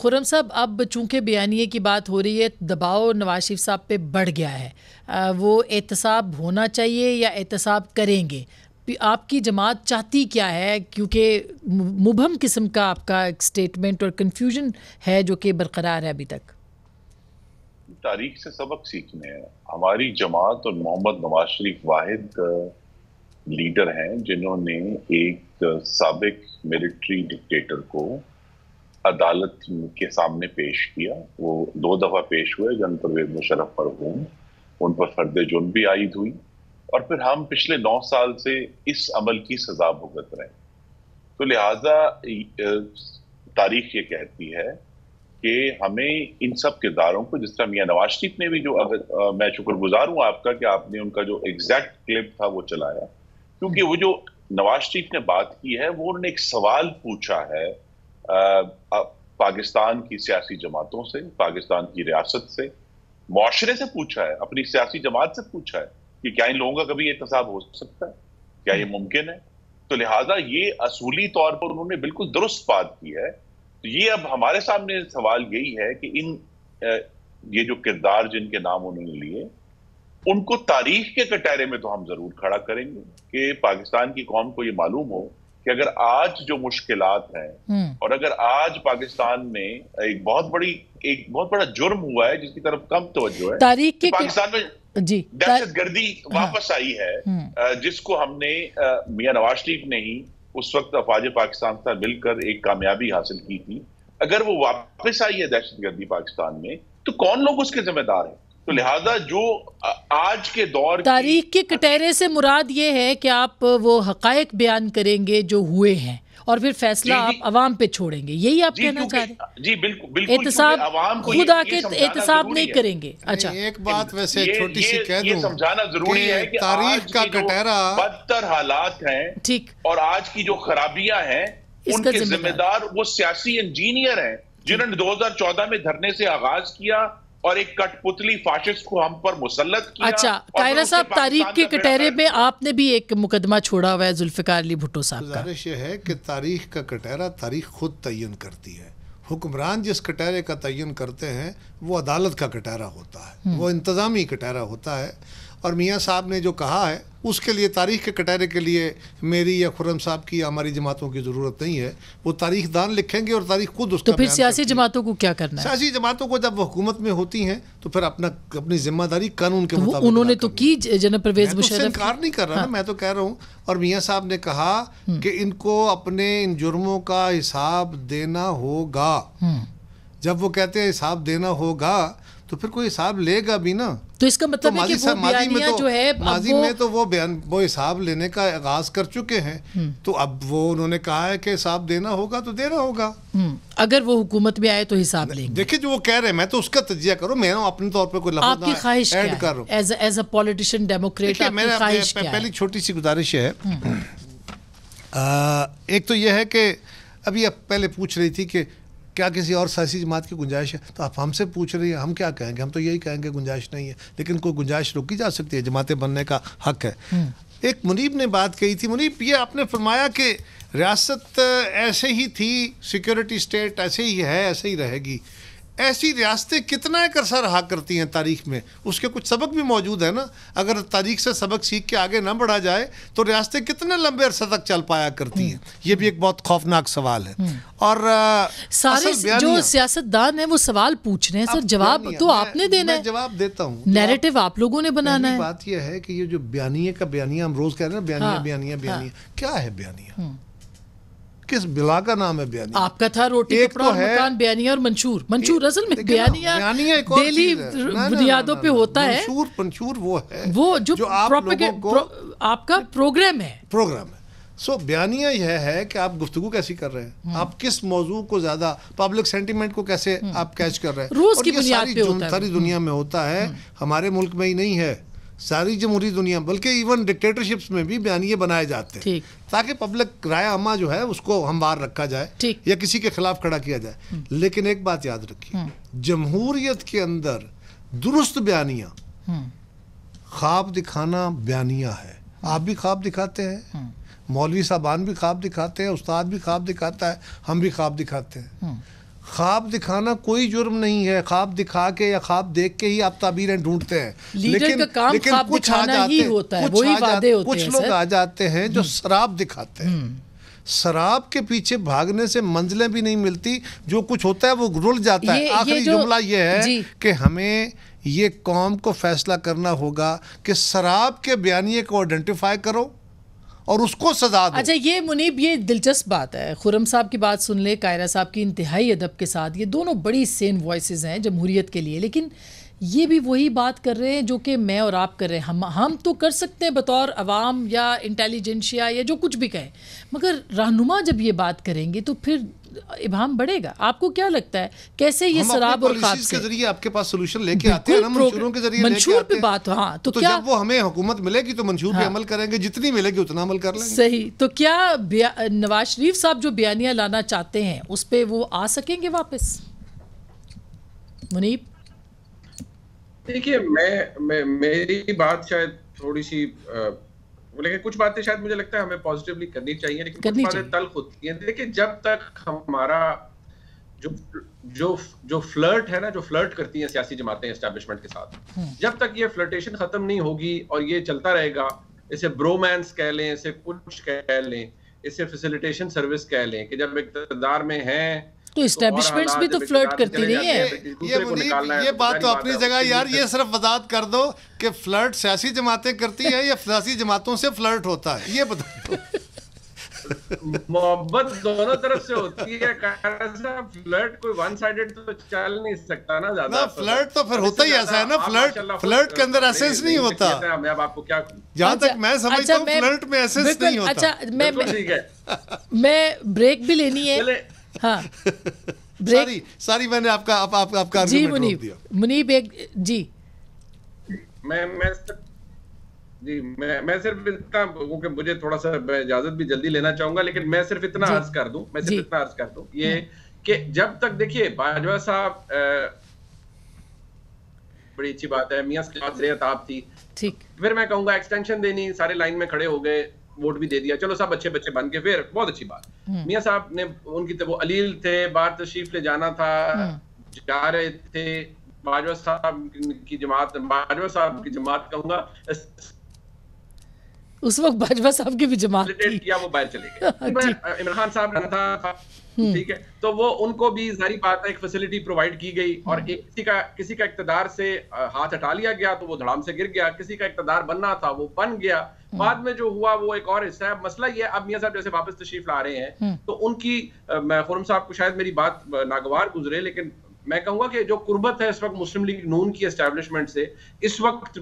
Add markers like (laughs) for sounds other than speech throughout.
खुरम साहब अब चूंकि बयानी की बात हो रही है दबाव नवाज शरीफ साहब पे बढ़ गया है आ, वो एहतसाब होना चाहिए या एहतसाब करेंगे आपकी जमात चाहती क्या है क्योंकि मुबहम किस्म का आपका स्टेटमेंट और कन्फ्यूजन है जो कि बरकरार है अभी तक तारीख से सबक सीखने हैं हमारी जमात और मोहम्मद नवाज शरीफ वाहिद लीडर हैं जिन्होंने एक सबक मिलिट्री डिक्टेटर को अदालत के सामने पेश किया वो दो दफ़ा पेश हुए जन परवेज मुशरफ मरहूम उन पर फर्द जुर्म भी आयद हुई और फिर हम पिछले नौ साल से इस अमल की सजा भुगत रहे तो लिहाजा तारीख ये कहती है कि हमें इन सब किरदारों को जिस तरह मियाँ नवाज शरीफ ने भी जो अगर मैं शुक्रगुजार हूँ आपका कि आपने उनका जो एग्जैक्ट क्लिप था वो चलाया क्योंकि वो जो नवाज शरीफ ने बात की है वो उन्होंने एक सवाल पूछा है पाकिस्तान की सियासी जमातों से पाकिस्तान की रियासत से माशरे से पूछा है अपनी सियासी जमात से पूछा है कि क्या इन लोगों का कभी एहतसाब हो सकता है क्या ये हम्म। मुमकिन है तो लिहाजा ये असूली तौर पर उन्होंने बिल्कुल दुरुस्त बात की है तो ये अब हमारे सामने सवाल यही है कि इन ये जो किरदार जिनके नाम उन्होंने लिए उनको तारीख के कटहरे में तो हम जरूर खड़ा करेंगे कि पाकिस्तान की कौम को ये मालूम हो कि अगर आज जो मुश्किल हैं हम्म। और अगर आज पाकिस्तान में एक बहुत बड़ी एक बहुत बड़ा जुर्म हुआ है जिसकी तरफ कम तवज्जो है तारीख के पाकिस्तान में जी दहशत गर्दी हाँ। वापस हाँ, आई है हम्म। जिसको हमने मियां नवाज शरीफ ने ही उस वक्त अफवाज पाकिस्तान से मिलकर एक कामयाबी हासिल की थी अगर वो वापस आई है दहशत गर्दी पाकिस्तान में तो कौन लोग उसके जिम्मेदार हैं तो लिहाजा जो आज के दौर तारीख के कटहरे से मुराद ये है कि आप वो हकायक बयान करेंगे जो हुए हैं और फिर फैसला आप आवाम पे छोड़ेंगे यही आप कहना चाह रहे जी बिल्कुल बिल्कुल एहतसाब खुद आके एहतसाब नहीं करेंगे अच्छा एक बात वैसे छोटी सी कह दूं समझाना जरूरी है कि तारीख का कटहरा बदतर हालात हैं ठीक और आज की जो खराबियां हैं उनके जिम्मेदार वो सियासी इंजीनियर हैं जिन्होंने 2014 में धरने से आगाज किया और एक कठपुतली फाशिस्ट को हम पर मुसलत किया अच्छा कायरा साहब तारीख के कटहरे में आपने भी एक मुकदमा छोड़ा हुआ है जुल्फिकार अली भुट्टो साहब गुजारिश ये है कि तारीख का कटहरा तारीख खुद तयन करती है हुक्मरान जिस कटहरे का तयन करते हैं वो अदालत का कटहरा होता है हम्म। वो इंतज़ामी कटहरा होता है और मियाँ साहब ने जो कहा है उसके लिए तारीख के कटहरे के लिए मेरी या खुरम साहब की हमारी जमातों की ज़रूरत नहीं है वो तारीख दान लिखेंगे और तारीख खुद उसका तो फिर सियासी जमातों को क्या करना है सियासी जमातों को जब हुकूमत में होती हैं तो फिर अपना अपनी जिम्मेदारी कानून के तो मुताबिक उन्होंने तो की जनब तो इनकार नहीं कर रहा हाँ। मैं तो कह रहा हूँ और मियाँ साहब ने कहा हम्म। कि इनको अपने इन जुर्मों का हिसाब देना होगा हम्म। जब वो कहते हैं हिसाब देना होगा तो फिर कोई हिसाब लेगा भी ना तो इसका मतलब तो है कि वो में तो, जो है माजी वो... में तो वो बयान वो हिसाब लेने का आगाज कर चुके हैं हम्म। तो अब वो उन्होंने कहा है कि हिसाब देना होगा तो देना होगा हम्म। अगर वो हुकूमत में आए तो हिसाब लेंगे देखिए जो वो कह रहे हैं मैं तो उसका तजिया करूँ मैं अपने तौर पर पॉलिटिशियन डेमोक्रेट पहली छोटी सी गुजारिश है हम्म। (clears throat) एक तो यह है कि अभी आप पहले पूछ रही थी कि क्या किसी और सियासी जमात की गुंजाइश है तो आप हमसे पूछ रही हैं हम क्या कहेंगे हम तो यही कहेंगे गुंजाइश नहीं है लेकिन कोई गुंजाइश रोकी जा सकती है जमातें बनने का हक है हम्म। एक मुनीब ने बात कही थी मुनीब ये आपने फरमाया कि रियासत ऐसे ही थी सिक्योरिटी स्टेट ऐसे ही है ऐसे ही रहेगी ऐसी रियासतें कितना एक अरसा रहा करती हैं तारीख में उसके कुछ सबक भी मौजूद है ना अगर तारीख से सबक सीख के आगे ना बढ़ा जाए तो रियासतें कितने लंबे अरसा तक चल पाया करती हैं हम्म। ये भी एक बहुत खौफनाक सवाल है हम्म। और सारे जो सियासतदान है वो सवाल पूछ रहे हैं सर जवाब तो आपने देना है जवाब देता हूँ नैरेटिव आप लोगों ने बनाना है बात यह है कि ये जो बयानिया का बयानिया हम रोज कह रहे हैं बयानिया बयानिया हाँ। बयानिया हाँ। क्या है बयानिया हम्म। किस बिला का नाम है बयानी आपका था रोटी एक तो है मकान बयानिया और मंशूर मंशूर असल में बयानिया डेली बुनियादों पे होता है मंशूर मंशूर वो है वो जो, जो आप प्रो, आपका प्रोग्राम है प्रोग्राम है सो बयानिया यह है कि आप गुफ्तु कैसी कर रहे हैं हम्म। आप किस मौजू को ज्यादा पब्लिक सेंटिमेंट को कैसे हम्म। आप कैच कर रहे हैं रोज की सारी दुनिया में होता है हम्म। हमारे मुल्क में ही नहीं है सारी जमहूरी दुनिया बल्कि इवन डिक्टेटरशिप्स में भी बयानिए बनाए जाते हैं ताकि पब्लिक राय अमा जो है उसको हमवार रखा जाए या किसी के खिलाफ खड़ा किया जाए हम्म। लेकिन एक बात याद रखिए हम्म। जमहूरियत के अंदर दुरुस्त बयानिया हम्म। ख्वाब दिखाना बयानिया है आप भी ख्वाब दिखाते हैं मौलवी साहबान भी ख्वाब दिखाते हैं उस्ताद भी ख्वाब दिखाता है हम भी ख्वाब दिखाते हैं ख्वाब दिखाना कोई जुर्म नहीं है ख्वाब दिखा के या ख्वाब देख के ही आप ताबीरें ढूंढते हैं लेकिन का काम लेकिन कुछ आ जाते ही होता है कुछ, आ जाते, होते कुछ लोग आ जाते हैं जो हम्म। शराब दिखाते हैं हम्म। शराब के पीछे भागने से मंजिलें भी नहीं मिलती जो कुछ होता है वो रुल जाता है आखिरी जुमला ये है कि हमें ये कौम को फैसला करना होगा कि शराब के बयानिए को आइडेंटिफाई करो और उसको सजा दो अच्छा ये मुनीब ये दिलचस्प बात है खुरम साहब की बात सुन ले कायरा साहब की इंतहाई अदब के साथ ये दोनों बड़ी सेम वॉइस हैं जमहूरीत के लिए लेकिन ये भी वही बात कर रहे हैं जो कि मैं और आप कर रहे हैं हम हम तो कर सकते हैं बतौर अवाम या इंटेलिजेंशिया या जो कुछ भी कहें मगर रहनुमा जब ये बात करेंगे तो फिर इबाम बढ़ेगा आपको क्या लगता है कैसे ये शराब और के जरिए आपके पास सोल्यूशन लेके आते हैं मंशूरों के जरिए मंशूर पे बात हाँ तो, तो क्या जब वो हमें हुकूमत मिलेगी तो मंशूर हाँ, पे अमल करेंगे जितनी मिलेगी उतना अमल कर लेंगे सही तो क्या नवाज शरीफ साहब जो बयानियां लाना चाहते हैं उस पर वो आ सकेंगे वापस मुनीब देखिए मैं, मैं मेरी बात शायद थोड़ी सी आ, लेकिन कुछ बातें शायद मुझे लगता है हमें पॉजिटिवली करनी चाहिए लेकिन करनी कुछ बातें तल्ख होती हैं देखिए जब तक हमारा जो जो जो फ्लर्ट है ना जो फ्लर्ट करती हैं सियासी जमातें एस्टेब्लिशमेंट के साथ हम्म। जब तक ये फ्लर्टेशन खत्म नहीं होगी और ये चलता रहेगा इसे ब्रोमैंस कह लें इसे कुछ कह लें इसे फैसिलिटेशन सर्विस कह लें कि जब इकतदार में हैं तो इस्टेब्लिशमेंट्स भी तो फ्लर्ट तो तो करती रही है ये ये बात तो अपनी जगह यार (laughs) ये सिर्फ वजात कर दो कि फ्लर्ट सियासी जमातें करती हैं या सियासी जमातों से फ्लर्ट होता है ये बता दो (laughs) मोहब्बत दोनों तरफ से होती है फ्लर्ट कोई वन साइडेड तो चल नहीं सकता ना ज्यादा ना फ्लर्ट तो फिर होता ही ऐसा है ना फ्लर्ट फ्लर्ट के अंदर एसेंस नहीं होता मैं अब आपको क्या जहाँ तक अच्छा, मैं समझता हूँ फ्लर्ट अच्छा, में एसेंस नहीं होता अच्छा मैं मैं ब्रेक भी लेनी है हाँ (laughs) सॉरी सॉरी मैंने आपका आप, आप, आपका जी मुनीब मुनीब एक जी मैं मैं जी मैं मैं सिर्फ इतना क्योंकि मुझे थोड़ा सा इजाजत भी जल्दी लेना चाहूंगा लेकिन मैं सिर्फ इतना अर्ज कर दूं मैं सिर्फ इतना अर्ज कर दूं ये हाँ। कि जब तक देखिए बाजवा साहब बड़ी अच्छी बात है मियाँ से बात थी ठीक फिर मैं कहूंगा एक्सटेंशन देनी सारे लाइन में खड़े हो गए वोट भी दे दिया चलो सब अच्छे बच्चे बन के फिर बहुत अच्छी बात हम्म। मियाँ साहब ने उनकी तो वो अलील थे बार तशरीफ ले जाना था हम्म। जा रहे थे बाजवा साहब की जमात बाजवा साहब की जमात कहूंगा उस वक्त बाजवा साहब की भी जमात किया वो बाहर चले गए (laughs) हाँ, इमरान खान साहब था हम्म। ठीक है तो वो उनको भी जारी बात है एक फैसिलिटी प्रोवाइड की गई और हम्म। एक किसी का किसी का इकतदार से हाथ हटा लिया गया तो वो धड़ाम से गिर गया किसी का इकतदार बनना था वो बन गया हम्म। बाद में जो हुआ वो एक और हिस्सा है मसला ये अब मियाँ साहब जैसे वापस तशरीफ ला रहे हैं तो उनकी खुरम साहब को शायद मेरी बात नागवार गुजरे लेकिन मैं कहूंगा कि जो कुर्बत है इस वक्त मुस्लिम लीग नून की एस्टेब्लिशमेंट से इस वक्त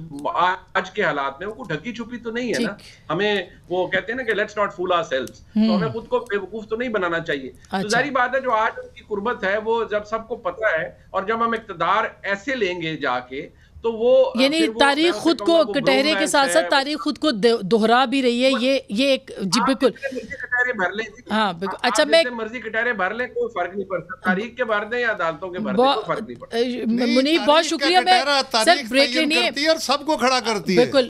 आज के हालात में वो ढकी छुपी तो नहीं है ना हमें वो कहते हैं ना कि let's not fool our sales तो हम्म। हमें खुद को बेवकूफ तो नहीं बनाना चाहिए तो अच्छा। तो जारी बात है जो आज उनकी कुर्बत है वो जब सबको पता है और जब हम इकतदार ऐसे लेंगे जाके तो वो यानी तारीख खुद को कटहरे के साथ साथ तारीख खुद को दोहरा भी रही है ये ये एक जी बिल्कुल भर ले हाँ बिल्कुल हाँ, अच्छा मैं मर्जी कटहरे भर ले कोई फर्क नहीं पड़ता हाँ। तारीख के भर दें या अदालतों के भर दें फर्क नहीं पड़ता मुनीब बहुत शुक्रिया मैं सर ब्रेक लेनी है सबको खड़ा करती है बिल्कुल